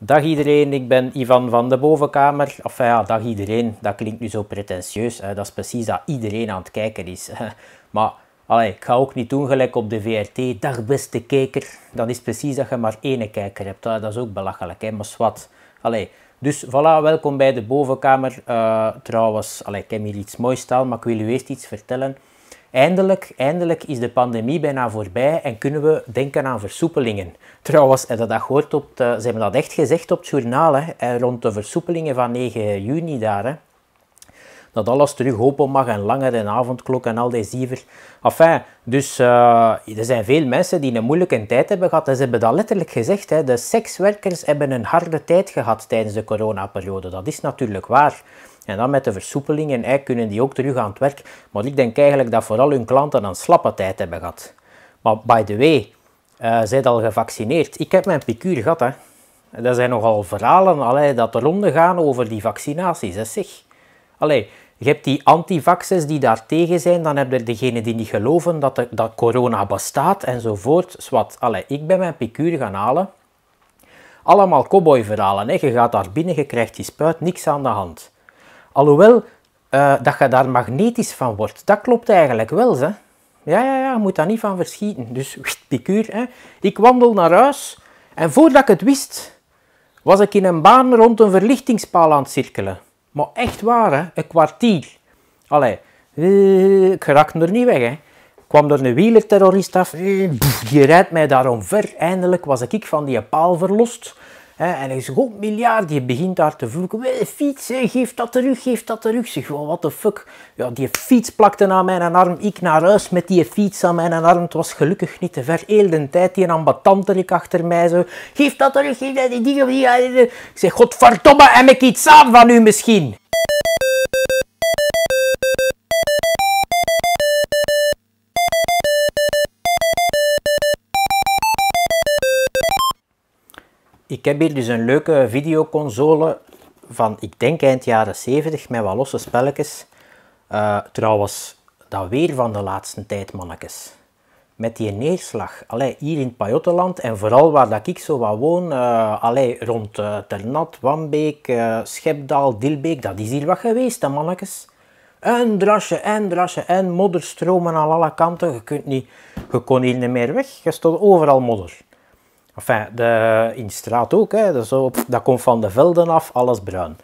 Dag iedereen, ik ben Ivan van de Bovenkamer. Of ja, dag iedereen, dat klinkt nu zo pretentieus. Hè. Dat is precies dat iedereen aan het kijken is. maar allee, ik ga ook niet doen gelijk op de VRT. Dag beste kijker. Dat is precies dat je maar ene kijker hebt. Dat is ook belachelijk, hè. maar zwart. dus voilà, welkom bij de Bovenkamer. Eh, trouwens, allee, ik heb hier iets moois staan, maar ik wil u eerst iets vertellen. Eindelijk, eindelijk is de pandemie bijna voorbij en kunnen we denken aan versoepelingen. Trouwens, dat op de, ze hebben dat echt gezegd op het journaal, hè, eh, rond de versoepelingen van 9 juni daar. Hè. Dat alles terug open mag en langer en avondklok en al die ziever. Enfin, dus eh, er zijn veel mensen die een moeilijke tijd hebben gehad. En ze hebben dat letterlijk gezegd. Hè. De sekswerkers hebben een harde tijd gehad tijdens de coronaperiode. Dat is natuurlijk waar. En dan met de versoepelingen eigenlijk kunnen die ook terug aan het werk. Maar ik denk eigenlijk dat vooral hun klanten een slappe tijd hebben gehad. Maar by the way, uh, zijn al gevaccineerd. Ik heb mijn picuur gehad. Hè. Er zijn nogal verhalen allee, dat er ronde gaan over die vaccinaties. Hè, zeg. Allee, je hebt die antivaxers die daar tegen zijn, dan heb je degenen die niet geloven dat, dat corona bestaat enzovoort. Zwat, allee, ik ben mijn picuur gaan halen. Allemaal cowboyverhalen. Hè. Je gaat daar binnen, je krijgt die spuit, niks aan de hand. Alhoewel, eh, dat je daar magnetisch van wordt. Dat klopt eigenlijk wel, hè. Ja, ja, ja, je moet daar niet van verschieten. Dus, wist, hè. Ik wandel naar huis en voordat ik het wist, was ik in een baan rond een verlichtingspaal aan het cirkelen. Maar echt waar, hè. Een kwartier. Allee, uh, ik raakte er niet weg, hè. Kwam er een wielerterrorist af, Je eh, die rijdt mij daarom ver. Eindelijk was ik van die paal verlost en zegt, god miljard, die begint daar te vloeken. Eh, fiets, eh, geef dat terug, geef dat terug. Zeg, wat the fuck. Ja, die fiets plakte aan mijn arm. Ik naar huis met die fiets aan mijn arm. Het was gelukkig niet te ver. Heel de tijd die ik achter mij zo. Geef dat terug, geef dat, die dingen. Die, eh, die, die. Ik zeg, godverdomme, heb ik iets aan van u misschien? Ik heb hier dus een leuke videoconsole van, ik denk eind jaren 70, met wat losse spelletjes. Eh, trouwens, dat weer van de laatste tijd, mannetjes. Met die neerslag, allee, hier in het Pajottenland en vooral waar dat ik zo wat woon, uh, rond uh, Ternat, Wambeek, Schepdaal, Dilbeek, dat is hier wat geweest, hè, mannetjes. En drasje, en drasje, en modderstromen aan alle kanten. Je, kunt niet, je kon hier niet meer weg, je stond overal modder in straat ook, hè. Dat, dat komt van de velden af, alles bruin.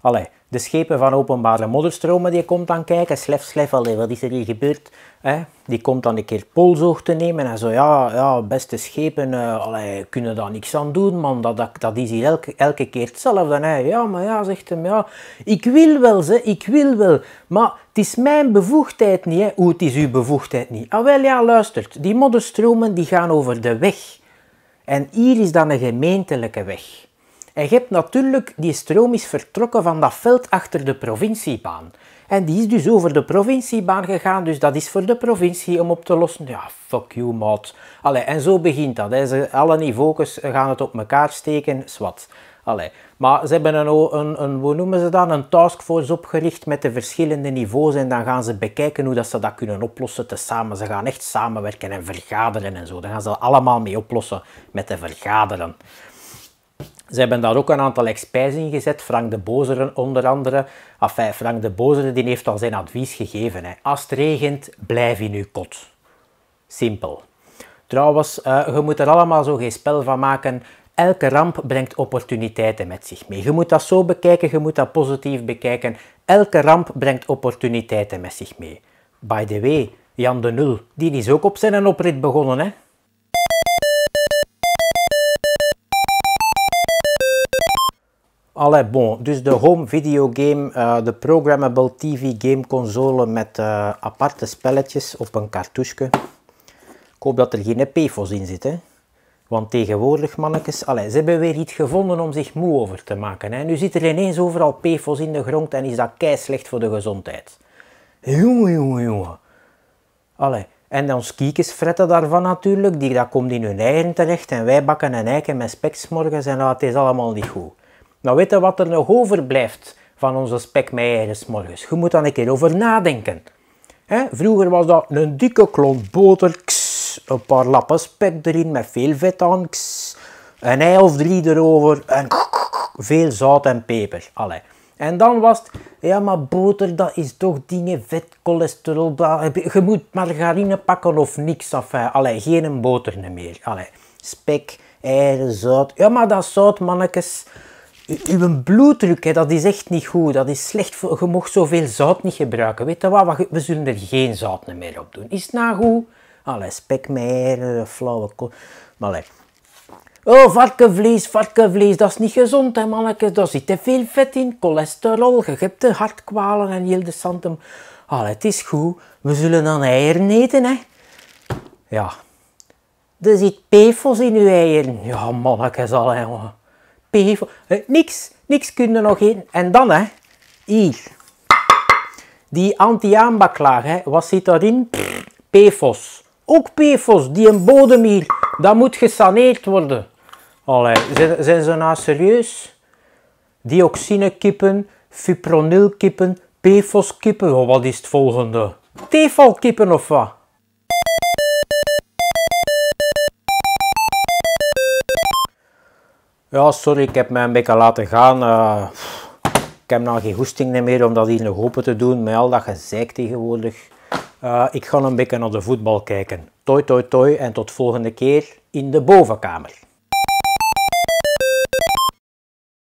Allee, de schepen van openbare modderstromen die komt dan kijken, slef, slef, allee, wat is er hier gebeurd? Hè? Die komt dan een keer polsoog te nemen en zo, ja, ja beste schepen, uh, kunnen daar niks aan doen, man, dat, dat, is hier elke, elke keer hetzelfde. Hè? Ja, maar ja, zegt hem, ja, ik wil wel, ze, ik wil wel, maar het is mijn bevoegdheid niet, hè. Hoe, het is uw bevoegdheid niet? Ah, wel, ja, luistert, die modderstromen die gaan over de weg. En hier is dan een gemeentelijke weg. En je hebt natuurlijk, die stroom is vertrokken van dat veld achter de provinciebaan. En die is dus over de provinciebaan gegaan, dus dat is voor de provincie om op te lossen. Ja, fuck you, maat. Allee, en zo begint dat. Hè. Alle niveaus eh, gaan het op elkaar steken, zwart. Maar ze hebben een, een, een, hoe noemen ze dat, een taskforce opgericht met de verschillende niveaus en dan gaan ze bekijken hoe dat ze dat kunnen oplossen te samen. Ze gaan echt samenwerken en vergaderen en zo. Daar gaan ze allemaal mee oplossen met de vergaderen. Ze hebben daar ook een aantal experts in gezet, Frank de Bozeren onder andere. Enfin, Frank de Bozeren die heeft al zijn advies gegeven. Hè. Als het regent, blijf in uw kot. Simpel. Trouwens, eh, je moet er allemaal zo geen spel van maken. Elke ramp brengt opportuniteiten met zich mee. Je moet dat zo bekijken, je moet dat positief bekijken. Elke ramp brengt opportuniteiten met zich mee. By the way, Jan de Nul, die is ook op zijn oprit begonnen, hè? Allee, bon. Dus de home video game, eh, de programmable TV game console met eh, aparte spelletjes op een cartouche. Ik hoop dat er geen e PFOS in zit, want tegenwoordig, mannetjes, allez, ze hebben weer iets gevonden om zich moe over te maken. Hè. Nu zit er ineens overal PFOS in de grond en is dat kei slecht voor de gezondheid. Jongen, jongen, jongen. Allee. En ons kiekjes fretten daarvan natuurlijk, die, dat komt in hun eieren terecht. En wij bakken een eiken met spek morgens en dat is allemaal niet goed. Nou je wat er nog overblijft van onze spek met morgens. Je moet dan een keer over nadenken. Hè? Vroeger was dat een dikke klont boter, een paar lappen spek erin met veel vet een ei of drie erover en veel zout en peper. Allee. En dan was het, ja maar boter dat is toch dingen, vet, cholesterol, je moet margarine pakken of niks. of allee, geen boter meer. Allee. Spek, eieren, zout. Ja maar dat zout mannetjes, uw bloeddruk, hè, dat is echt niet goed. Dat is slecht, voor, je mocht zoveel zout niet gebruiken. Weet je wat, we zullen er geen zout meer op doen. Is het nou goed? Allee, spekmeieren, eh, flauwe kool. Maar lekker. Oh, varkenvlees, varkenvlees, dat is niet gezond, hè, mannetjes. Daar zit te veel vet in, cholesterol, je hebt de hartkwalen en heel de santum. het is goed, we zullen dan eieren eten, hè. Ja. Er zit pefos in uw eieren. Ja, mannetjes, al hè. Pefos. Eh, niks, niks kunnen nog in. En dan, hè. Hier. Die anti-aanbaklaag, hè. Wat zit daarin? Pfft, pefos. Ook PFOS, die een bodem hier, dat moet gesaneerd worden. Allee, zijn, zijn ze nou serieus? Dioxinekippen, fipronilkippen, PFOS-kippen, oh, wat is het volgende? Tefalkippen kippen of wat? Ja, sorry, ik heb mij een beetje laten gaan. Eh, ik heb nou geen hoesting meer om dat hier nog open te doen. Met al dat gezeik tegenwoordig. Eh, ik ga een beetje naar de voetbal kijken. Toi, toi, toi en tot volgende keer in de bovenkamer.